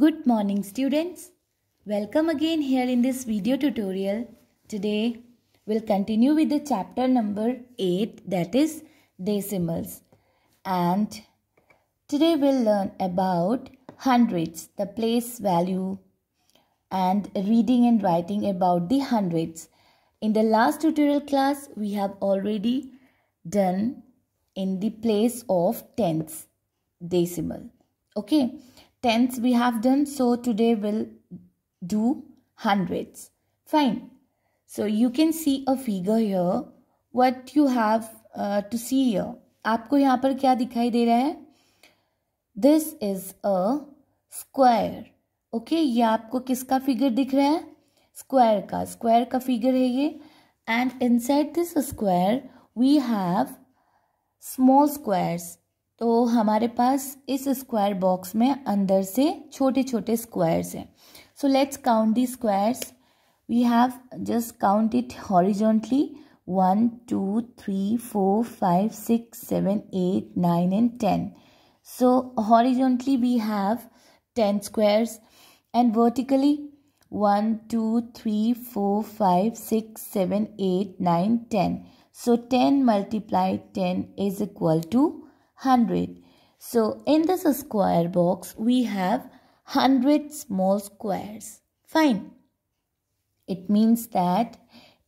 Good morning students. Welcome again here in this video tutorial. Today we'll continue with the chapter number 8 that is decimals. And today we'll learn about hundreds, the place value and reading and writing about the hundreds. In the last tutorial class we have already done in the place of tenths decimal. Okay tens we have done so today we'll do hundreds fine so you can see a figure here what you have uh, to see here aapko yahan par kya dikhai de raha hai this is a square okay ye aapko kiska figure dikh raha hai square ka square ka figure hai and inside this square we have small squares तो हमारे पास इस square box में अंदर से छोटे छोटे squares हैं so let's count the squares we have just count it horizontally one two three four five six seven eight nine and ten so horizontally we have ten squares and vertically one two three four five six seven eight nine ten so ten multiply ten is equal to 100. So in this square box we have 100 small squares. Fine. It means that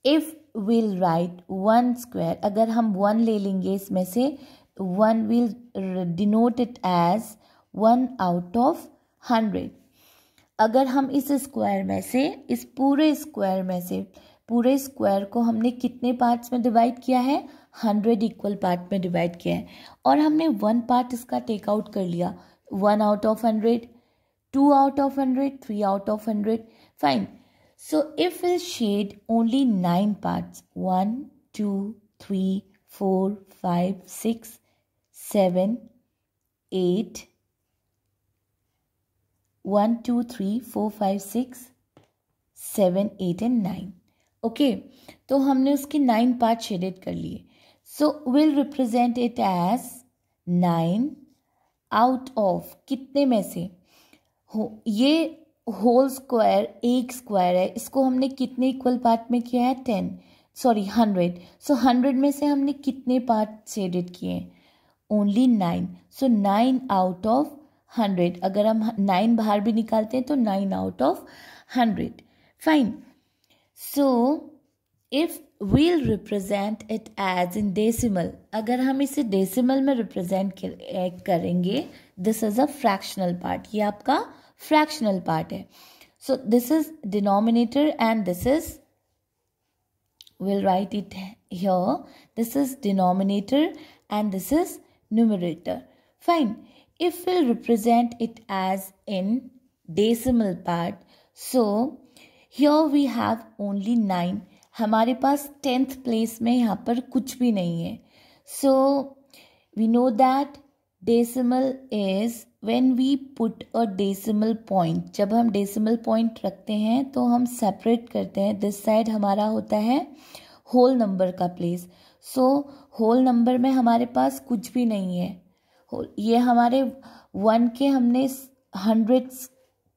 if we'll write one square अगर हम one ले लेंगे इसमें से one will denote it as one out of hundred. अगर हम इस square में से इस पूरे स्क्वायर में से पूरे स्क्वायर को हमने कितने पार्ट्स में डिवाइड किया है हंड्रेड इक्वल पार्ट में डिवाइड किया है और हमने वन पार्ट इसका टेक आउट कर लिया one out of hundred two out of hundred three out of hundred fine so if will shade only nine parts one two three four five six seven eight one two three four five six seven eight and nine okay तो हमने उसके nine part shaded कर लिए so will represent it as nine out of कितने में से हो ये होल स्क्वायर एक स्क्वायर है इसको हमने कितने इक्वल पार्ट में किया है ten sorry hundred so hundred में से हमने कितने पार्ट शेडेड किए only nine so nine out of hundred अगर हम नाइन बाहर भी निकालते हैं तो nine out of hundred fine so if will represent it as in decimal अगर हम इसे डेसिमल में रिप्रेजेंट करेंगे this is a fractional part ये आपका फ्रैक्शनल पार्ट है so this is denominator and this is will write it your this is denominator and this is numerator fine if we'll represent it as in decimal part so your we have only nine हमारे पास tenth place में यहाँ पर कुछ भी नहीं है so we know that decimal is when we put a decimal point जब हम डेसिमल पॉइंट रखते हैं तो हम सेपरेट करते हैं दिस साइड हमारा होता है होल नंबर का प्लेस सो होल नंबर में हमारे पास कुछ भी नहीं है ये हमारे वन के हमने हंड्रेड्स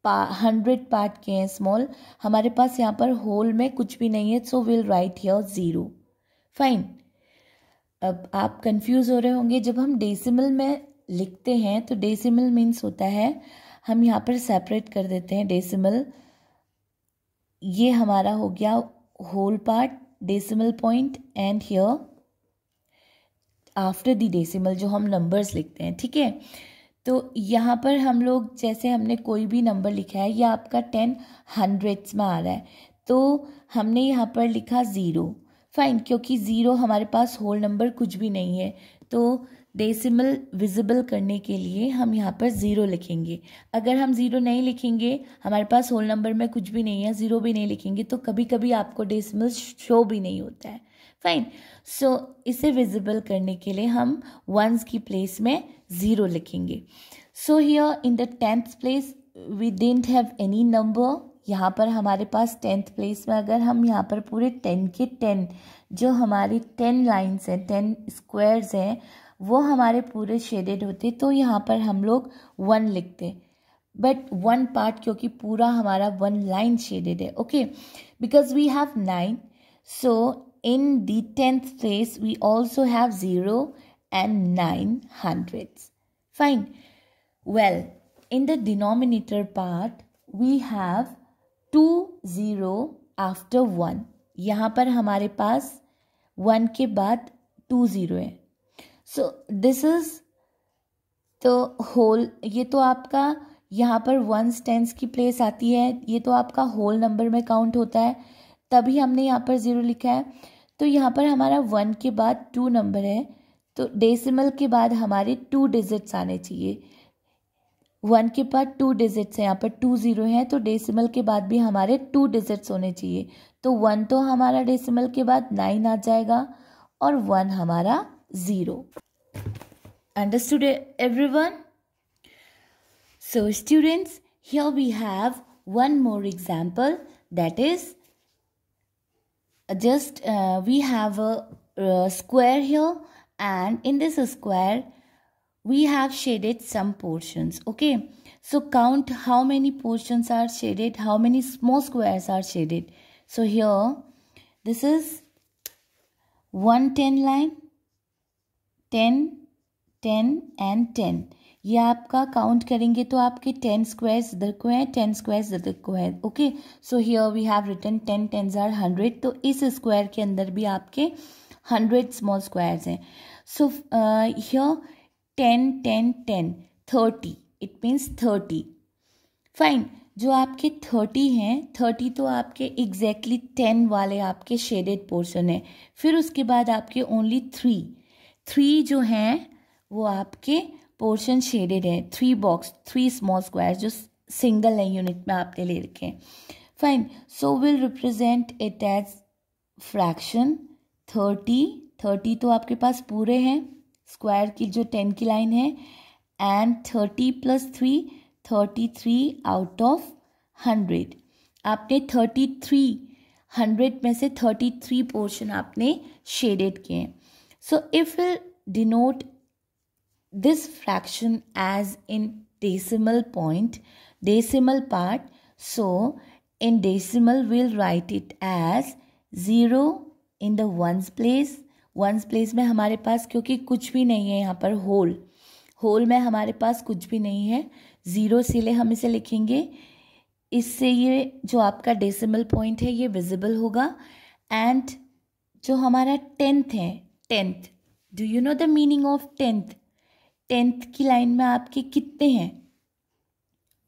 पा हंड्रेड पार्ट के हैं स्मॉल हमारे पास यहाँ पर होल में कुछ भी नहीं है so will write here zero fine अब आप कंफ्यूज हो रहे होंगे जब हम डेसिमल में लिखते हैं तो डेसिमल मीन्स होता है हम यहाँ पर सेपरेट कर देते हैं डेसिमल ये हमारा हो गया whole part decimal point and here after the decimal जो हम नंबर्स लिखते हैं ठीक है तो यहाँ पर हम लोग जैसे हमने कोई भी नंबर लिखा है या आपका टेन हंड्रेड्स में आ रहा है तो हमने यहाँ पर लिखा ज़ीरो फाइन क्योंकि ज़ीरो हमारे पास होल नंबर कुछ भी नहीं है तो डेसिमल विजिबल करने के लिए हम यहाँ पर ज़ीरो लिखेंगे अगर हम ज़ीरो नहीं लिखेंगे हमारे पास होल नंबर में कुछ भी नहीं है ज़ीरो भी नहीं लिखेंगे तो कभी कभी आपको डेसिमल शो भी नहीं होता है फाइन सो so, इसे विजिबल करने के लिए हम वंस की प्लेस में ज़ीरो लिखेंगे so here in the tenth place we don't have any number यहाँ पर हमारे पास टेंथ प्लेस में अगर हम यहाँ पर पूरे टेन के टेन जो हमारी टेन लाइन्स हैं टेन स्क्वायर्स हैं वो हमारे पूरे शेडेड होते तो यहाँ पर हम लोग वन लिखते बट वन पार्ट क्योंकि पूरा हमारा वन लाइन शेडेड है okay because we have nine so in the tenth place we also have zero and nine hundredths. Fine. Well, in the denominator part, we have two zero after one. यहाँ पर हमारे पास one के बाद two zero है so this is तो whole ये तो आपका यहाँ पर वन टेंस की प्लेस आती है ये तो आपका होल नंबर में काउंट होता है तभी हमने यहाँ पर ज़ीरो लिखा है तो यहाँ पर हमारा वन के बाद टू नंबर है तो डेसिमल के बाद हमारे टू डिजिट्स आने चाहिए वन के बाद टू डिजिट्स हैं यहाँ पर टू ज़ीरो हैं तो डेसिमल के बाद भी हमारे टू डिजिट्स होने चाहिए तो वन तो हमारा डेसिमल के बाद नाइन आ जाएगा और वन हमारा zero understood everyone so students here we have one more example that is just we have a square here and in this square we have shaded some portions okay so count how many portions are shaded how many small squares are shaded so here this is 110 line 10 10 and 10 ये आपका count करेंगे तो आपके ten squares इधर को है ten squares इधर को है okay so here we have written ten tens are hundred तो इस स्क्वायर के अंदर भी आपके हंड्रेड स्मॉल स्क्वायर्स हैं so here ten ten ten thirty it means thirty fine जो आपके थर्टी हैं थर्टी तो आपके एग्जैक्टली exactly टेन वाले आपके शेडेड पोर्शन हैं फिर उसके बाद आपके ओनली थ्री थ्री जो हैं वो आपके पोर्शन शेडेड है three box three small square जो सिंगल है यूनिट में आपने ले रखे हैं fine so will represent it as fraction thirty thirty तो आपके पास पूरे हैं स्क्वायर की जो टेन की लाइन है and thirty plus three thirty three out of hundred आपने थर्टी थ्री हंड्रेड में से थर्टी थ्री पोर्शन आपने शेडेड किए हैं so if we'll denote this fraction as in decimal point decimal part so in decimal we'll write it as zero in the ones place ones place में हमारे पास क्योंकि कुछ भी नहीं है यहाँ पर होल होल में हमारे पास कुछ भी नहीं है ज़ीरो सिले हम इसे लिखेंगे इससे ये जो आपका डेसिमल पॉइंट है ये विजिबल होगा एंड जो हमारा टेंथ है tenth do you know the meaning of tenth tenth की लाइन में आपके कितने हैं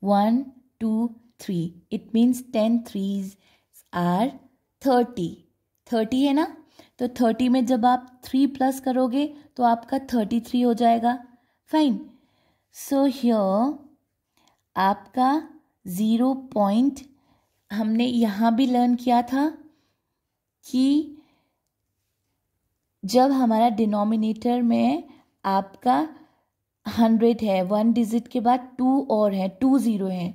one two three it means ten threes are thirty thirty है ना तो थर्टी में जब आप थ्री प्लस करोगे तो आपका थर्टी थ्री हो जाएगा फाइन सो ह्योर आपका ज़ीरो पॉइंट हमने यहाँ भी लर्न किया था कि जब हमारा डिनोमिनेटर में आपका हंड्रेड है वन डिजिट के बाद टू और है टू ज़ीरो है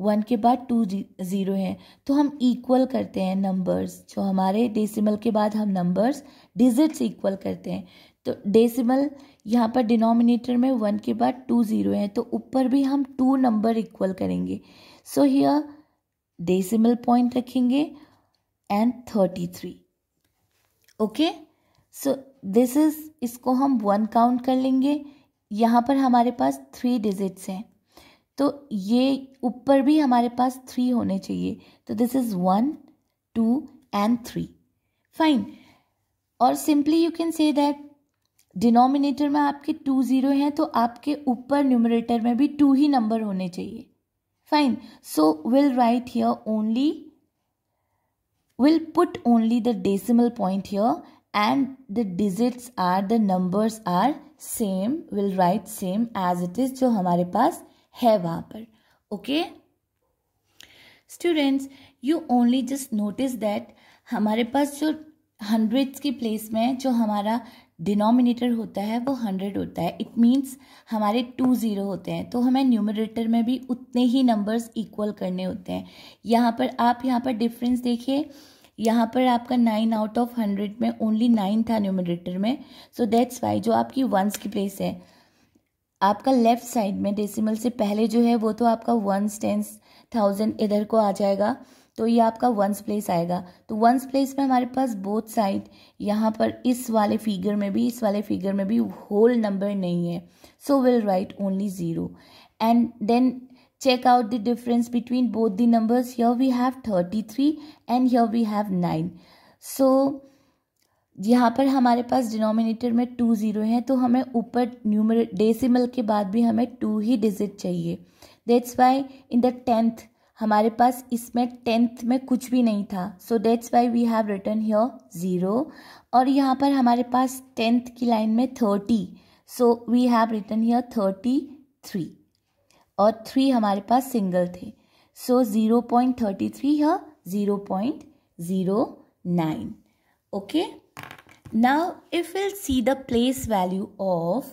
वन के बाद टू ज़ीरो हैं तो हम इक्वल करते हैं नंबर्स जो हमारे डेसिमल के बाद हम नंबर्स डिजिट्स इक्वल करते हैं तो डेसिमल यहाँ पर डिनोमिनेटर में वन के बाद टू ज़ीरो हैं तो ऊपर भी हम टू नंबर इक्वल करेंगे सो हियर डेसिमल पॉइंट रखेंगे and thirty three okay so this is इसको हम वन काउंट कर लेंगे यहाँ पर हमारे पास थ्री डिजिट्स हैं तो ये ऊपर भी हमारे पास थ्री होने चाहिए तो this is one two and three fine और simply you can say that denominator में आपके टू ज़ीरो हैं तो आपके ऊपर न्यूमरेटर में भी टू ही नंबर होने चाहिए fine so will write here only we'll put only the decimal point here and the digits are the numbers are same we'll write same as it is जो हमारे पास है वहाँ पर okay students you only just notice that हमारे पास जो hundreds की प्लेस में जो हमारा डिनोमिनेटर होता है वो हंड्रेड होता है इट मीन्स हमारे टू ज़ीरो होते हैं तो हमें न्यूमिनेटर में भी उतने ही नंबर्स इक्वल करने होते हैं यहाँ पर आप यहाँ पर डिफरेंस देखिए यहाँ पर आपका नाइन आउट ऑफ हंड्रेड में ओनली नाइन था न्यूमिनेटर में सो दैट्स वाई जो आपकी वंस की प्लेस है आपका लेफ्ट साइड में डेसिमल से पहले जो है वो तो आपका वंस टेंस थाउजेंड इधर को आ जाएगा तो ये आपका वंस प्लेस आएगा तो वंस प्लेस में हमारे पास बोथ साइड यहाँ पर इस वाले फिगर में भी इस वाले फिगर में भी होल नंबर नहीं है so will write only zero and then check out the difference between both the numbers here we have thirty three and here we have nine so यहाँ पर हमारे पास डिनोमिनेटर में टू ज़ीरो हैं तो हमें ऊपर न्यूमर डेसिमल के बाद भी हमें टू ही डिजिट चाहिए that's why in the tenth हमारे पास इसमें टेंथ में कुछ भी नहीं था so that's why we have written here zero और यहाँ पर हमारे पास टेंथ की लाइन में thirty so we have written here thirty three और थ्री हमारे पास सिंगल थे so zero point thirty three है zero point zero nine okay Now, if we'll see the place value of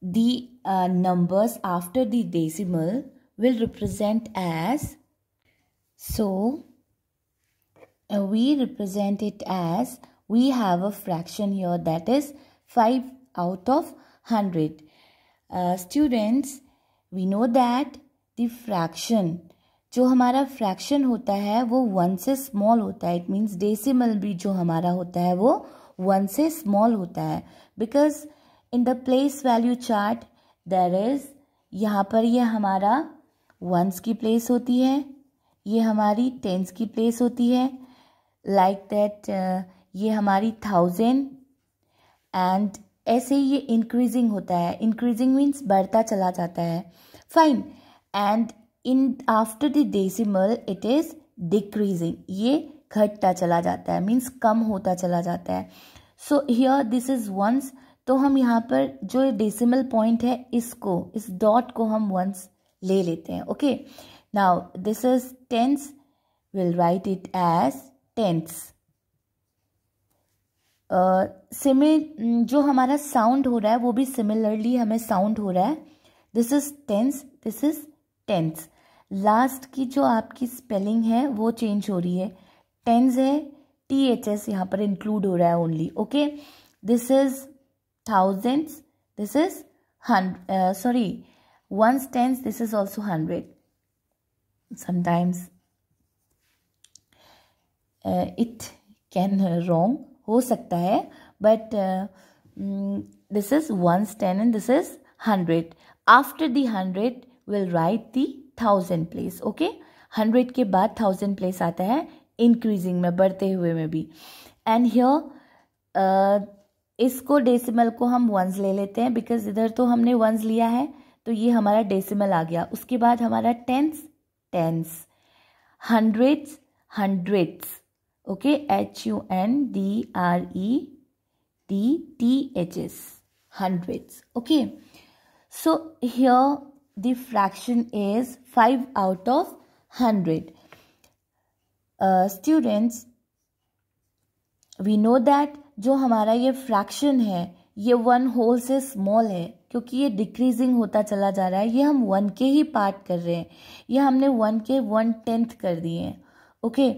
the uh, numbers after the decimal will represent as so uh, we represent it as we have a fraction here that is 5 out of 100 uh, students we know that the fraction जो हमारा fraction होता है वो one से small होता है it means decimal भी जो हमारा होता है वो वन से स्मॉल होता है because in the place value chart there is यहाँ पर ये यह हमारा वंस की प्लेस होती है ये हमारी टेंस की प्लेस होती है लाइक like दैट uh, ये हमारी थाउजेंड एंड ऐसे ही ये इंक्रीजिंग होता है इंक्रीजिंग मीन्स बढ़ता चला जाता है fine and in after the decimal it is decreasing ये घटता चला जाता है मीन्स कम होता चला जाता है so here this is ones तो हम यहाँ पर जो डेसिमल पॉइंट है इसको इस डॉट को हम वंस ले लेते हैं okay now this is tens we'll write it as tens सिमे जो हमारा साउंड हो रहा है वो भी सिमिलरली हमें साउंड हो रहा है this is tens this is tens last की जो आपकी स्पेलिंग है वो चेंज हो रही है टेंस है टी एच एस यहाँ पर इंक्लूड हो रहा है only okay this is thousands this is hundred sorry ones tens this is also hundred sometimes it can wrong हो सकता है but this is ones ten and this is hundred after the hundred we'll write the thousand place okay hundred के बाद thousand place आता है increasing में बढ़ते हुए में भी एंड हियर uh, इसको डेसिमल को हम वंस ले लेते हैं बिकॉज इधर तो हमने वंस लिया है तो ये हमारा डेसिमल आ गया उसके बाद हमारा tens tens hundreds hundreds okay H U N D R E D T H S hundreds okay so here the fraction is 5 out of 100. Uh, students, we know that जो हमारा ये फ्रैक्शन है ये one whole से small है क्योंकि ये decreasing होता चला जा रहा है ये हम वन के ही पार्ट कर रहे हैं ये हमने वन के वन टेंथ कर दिए हैं ओके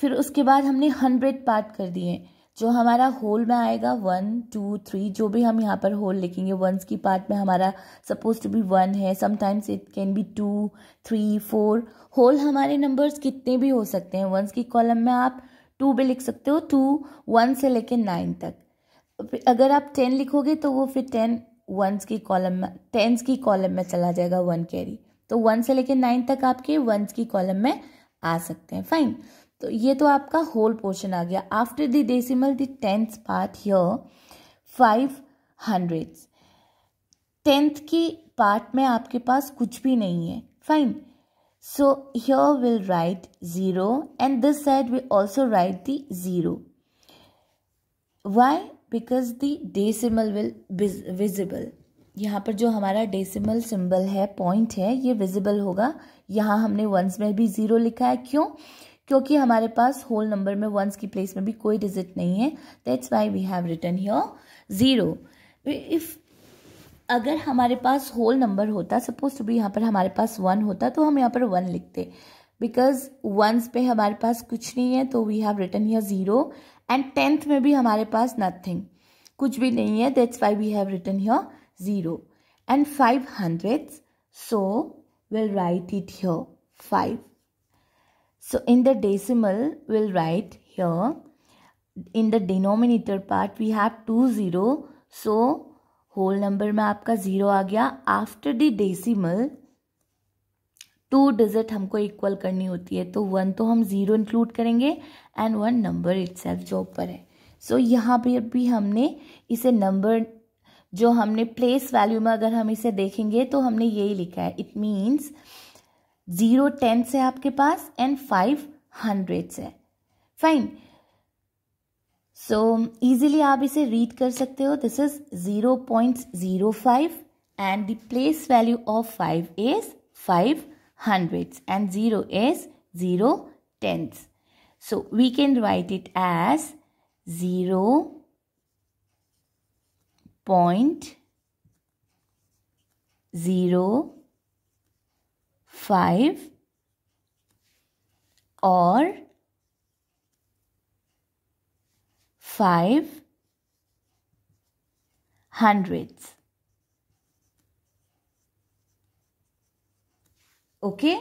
फिर उसके बाद हमने हंड्रेड पार्ट कर दिए हैं जो हमारा होल में आएगा वन टू थ्री जो भी हम यहाँ पर होल लिखेंगे वंस की पार्ट में हमारा सपोज टू बी वन है sometimes it can be two three four whole हमारे नंबर्स कितने भी हो सकते हैं वंस की कॉलम में आप टू भी लिख सकते हो टू वन से लेकर नाइन तक अगर आप टेन लिखोगे तो वो फिर टेन वंस की कॉलम में टेंस की कॉलम में चला जाएगा वन कैरी तो वन से लेकर नाइन तक आपके वंस की कॉलम में आ सकते हैं फाइन तो ये तो आपका होल पोर्शन आ गया after the decimal the tenth part here five hundreds tenth की पार्ट में आपके पास कुछ भी नहीं है fine so here we'll write zero and this side we'll also write the zero why because the decimal we'll visible यहाँ पर जो हमारा डेसिमल सिंबल है पॉइंट है ये विजिबल होगा यहाँ हमने वंस में भी ज़ीरो लिखा है क्यों क्योंकि हमारे पास होल नंबर में वंस की प्लेस में भी कोई डिजिट नहीं है that's why we have return your zero if अगर हमारे पास होल नंबर होता सपोज टू भी यहाँ पर हमारे पास वन होता तो हम यहाँ पर वन लिखते बिकॉज वंस पे हमारे पास कुछ नहीं है तो we have return your zero and tenth में भी हमारे पास नथिंग कुछ भी नहीं है that's why we have return your zero and five hundred so will write it your five So in the decimal, we'll write here. In the denominator part, we have two zero. So whole number में आपका zero आ गया After the decimal, two digit हमको equal करनी होती है तो one तो हम zero include करेंगे and one number itself जो ऊपर है so, यहाँ पर भी हमने इसे number जो हमने place value में अगर हम इसे देखेंगे तो हमने यही लिखा है इट मीन्स ज़ीरो टेन से आपके पास एंड फाइव हंड्रेड है फाइन सो इजीली आप इसे रीड कर सकते हो this is zero point zero five and the place value of five is five hundreds and zero is zero tenths so we can write it as zero point zero 5 or 5 hundreds. Okay?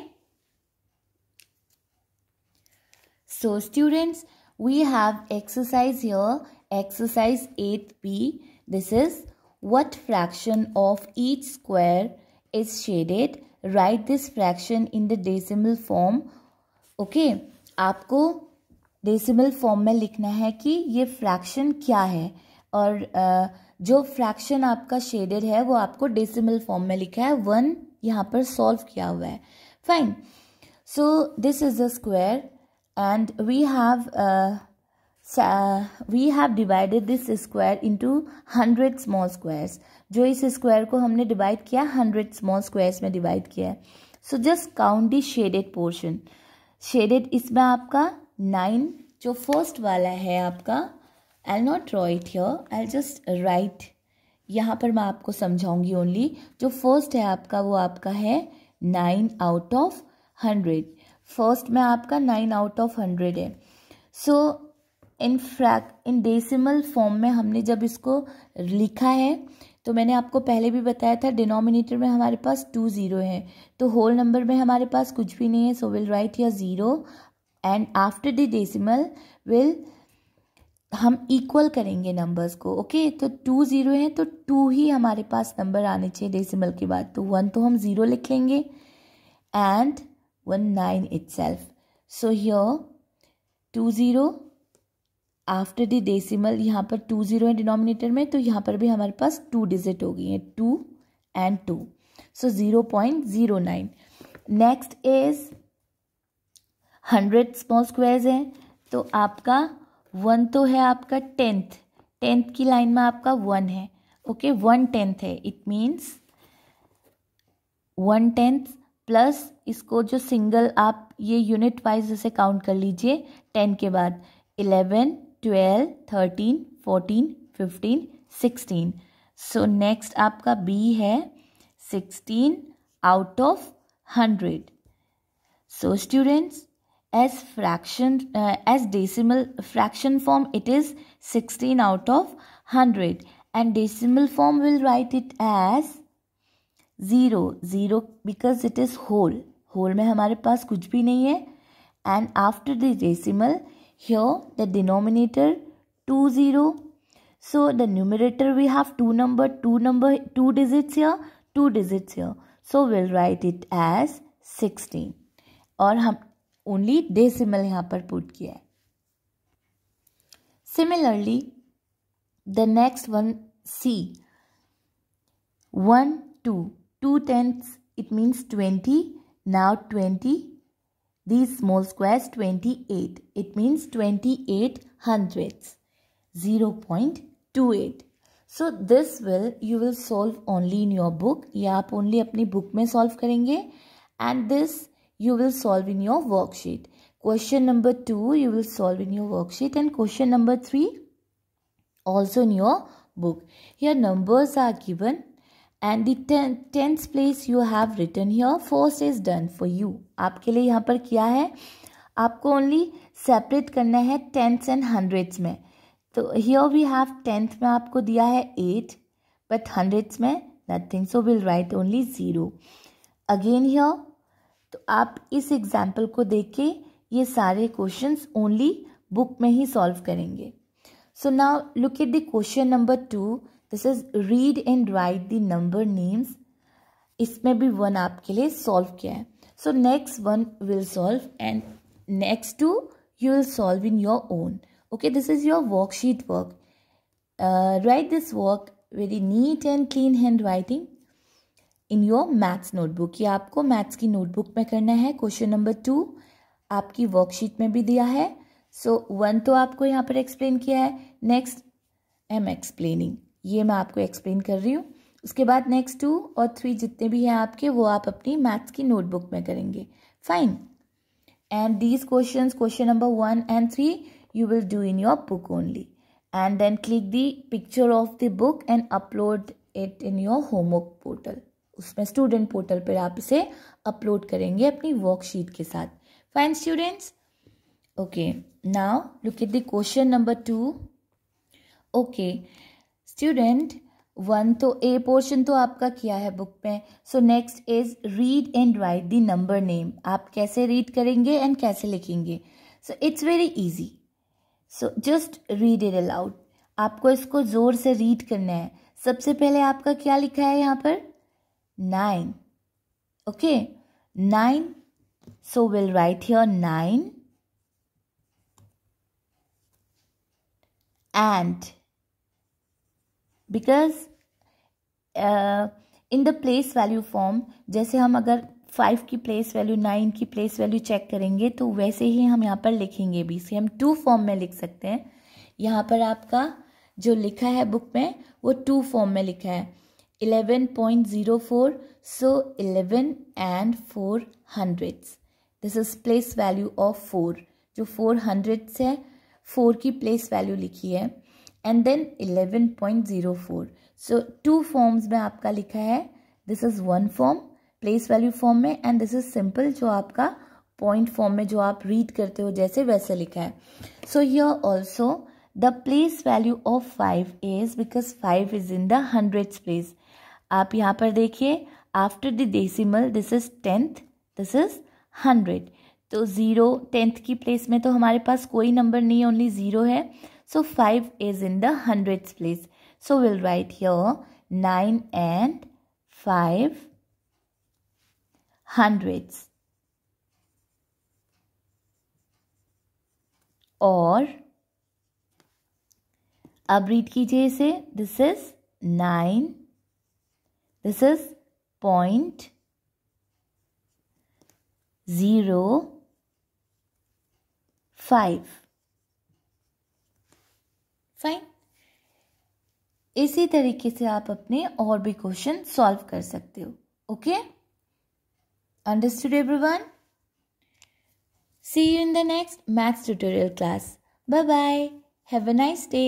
So students, we have exercise here, exercise 8b. This is what fraction of each square is shaded write this fraction in the decimal form okay आपको decimal form में लिखना है कि ये fraction क्या है और जो फ्रैक्शन आपका शेडेड है वो आपको डेसिमल फॉर्म में लिखा है वन यहाँ पर सॉल्व किया हुआ है fine so this is a square and we have So, we have divided this square into hundred small squares. जो इस स्क्वायर को हमने डिवाइड किया हंड्रेड स्मॉल स्क्वायर्स में डिवाइड किया है so just count the shaded portion shaded इसमें आपका नाइन जो फर्स्ट वाला है आपका I not write here I just write यहाँ पर मैं आपको समझाऊंगी ओनली जो फर्स्ट है आपका वो आपका है nine out of hundred first में आपका नाइन आउट ऑफ हंड्रेड है सो so, इन फ्रैक इन डेसिमल फॉर्म में हमने जब इसको लिखा है तो मैंने आपको पहले भी बताया था डिनोमिनेटर में हमारे पास टू ज़ीरो है तो होल नंबर में हमारे पास कुछ भी नहीं है सो विल राइट या zero and after the decimal we'll हम इक्वल करेंगे नंबर्स को ओके okay? तो टू ज़ीरो है तो टू ही हमारे पास नंबर आने चाहिए डेसिमल के बाद तो वन तो हम ज़ीरो लिख लेंगे and one nine itself so here two zero after the decimal यहाँ पर टू जीरो है डिनोमिनेटर में तो यहाँ पर भी हमारे पास टू डिजिट हो गई है two and two so zero point zero nine next is hundred small squares हैं तो आपका वन तो है आपका टेंथ टेंथ की लाइन में आपका वन है ओके वन टेंथ है it means one tenth plus इसको जो सिंगल आप ये यूनिट वाइज जैसे काउंट कर लीजिए टेन के बाद eleven twelve thirteen fourteen fifteen sixteen so next आपका बी है sixteen out of hundred so students as fraction as decimal fraction form it is sixteen out of hundred and decimal form will write it as zero zero because it is whole whole में हमारे पास कुछ भी नहीं है and after the decimal Here the denominator 2 0. So the numerator we have 2 number 2 number 2 digits here 2 digits here. So we'll write it as 16. or only decimal decimal here पर put Similarly, the next one C one tenths it means twenty now twenty these small squares 28 it means 28 hundredths 0.28 so this will you will solve only in your book yap only apni book may solve karenge and this you will solve in your worksheet question number two you will solve in your worksheet and question number three also in your book here numbers are given and the tens place you have return your first is done for you आपके लिए यहाँ पर क्या है आपको only separate करना है टेंथ्स and hundreds में तो हियर वी हैव टेंथ में आपको दिया है एट बट हंड्रेड्स में nothing so will write only zero again here तो आप इस एग्जाम्पल को देख के ये सारे क्वेश्चन ओनली बुक में ही सॉल्व करेंगे so now look at the question number two this is read and write the number names इसमें भी वन आपके लिए सॉल्व किया है so next one will solve and next two you will solve in your own okay this is your worksheet work write this work very neat and clean handwriting in your maths notebook ये आपको maths की notebook में करना है question number two आपकी worksheet में भी दिया है सो so, वन तो आपको यहाँ पर एक्सप्लेन किया है नेक्स्ट आई एम एक्सप्लेनिंग ये मैं आपको एक्सप्लेन कर रही हूँ उसके बाद नेक्स्ट टू और थ्री जितने भी हैं आपके वो आप अपनी मैथ्स की नोटबुक में करेंगे fine and these question question number one and three you will do in your book only and then click the picture of the book and upload it in your homework portal उसमें student portal पर आप इसे upload करेंगे अपनी worksheet के साथ fine students okay now look at the question number two okay student one तो a portion तो आपका किया है बुक में so next is read and write the number name आप कैसे रीड करेंगे एंड कैसे लिखेंगे so it's very easy so just read it aloud आपको इसको ज़ोर से रीड करना है सबसे पहले आपका क्या लिखा है यहाँ पर nine okay nine so will write your nine and because in the place value form जैसे हम अगर फाइव की प्लेस वैल्यू नाइन की प्लेस वैल्यू चेक करेंगे तो वैसे ही हम यहाँ पर लिखेंगे भी इसे हम टू फॉर्म में लिख सकते हैं यहाँ पर आपका जो लिखा है बुक में वो टू फॉर्म में लिखा है eleven point zero four so eleven and four hundreds this is place value of four जो फोर हंड्रेड्स है फोर की प्लेस वैल्यू लिखी है and then 11.04 so two forms में आपका लिखा है this is one form place value form में एंड दिस इज सिंपल जो आपका पॉइंट फॉर्म में जो आप रीड करते हो जैसे वैसे लिखा है so here also the place value of five is because five is in the hundred place आप यहाँ पर देखिए after the decimal this is tenth this is hundred तो ज़ीरो टेंथ की प्लेस में तो हमारे पास कोई नंबर नहीं ओनली ज़ीरो है So 5 is in the hundreds place. So we'll write here 9 and 5 hundreds. Or, ab read kijiye se, this is 9, this is point zero five. Fine इसी तरीके से आप अपने और भी क्वेश्चन सॉल्व कर सकते हो okay understood everyone see you in the next maths tutorial class bye bye have a nice day